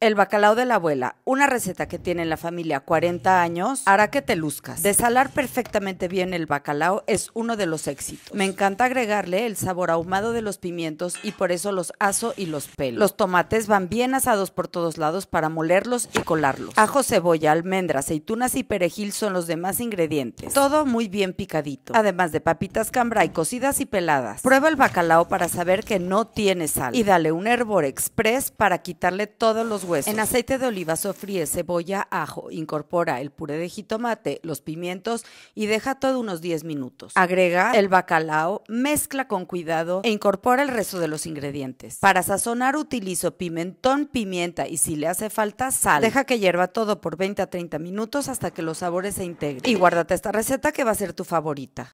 El bacalao de la abuela, una receta que tiene la familia 40 años, hará que te luzcas. Desalar perfectamente bien el bacalao es uno de los éxitos. Me encanta agregarle el sabor ahumado de los pimientos y por eso los aso y los pelo. Los tomates van bien asados por todos lados para molerlos y colarlos. Ajo, cebolla, almendra aceitunas y perejil son los demás ingredientes. Todo muy bien picadito. Además de papitas cambray cocidas y peladas. Prueba el bacalao para saber que no tiene sal. Y dale un hervor express para quitarle todos los en aceite de oliva sofríe cebolla, ajo, incorpora el puré de jitomate, los pimientos y deja todo unos 10 minutos. Agrega el bacalao, mezcla con cuidado e incorpora el resto de los ingredientes. Para sazonar utilizo pimentón, pimienta y si le hace falta sal. Deja que hierva todo por 20 a 30 minutos hasta que los sabores se integren. Y guárdate esta receta que va a ser tu favorita.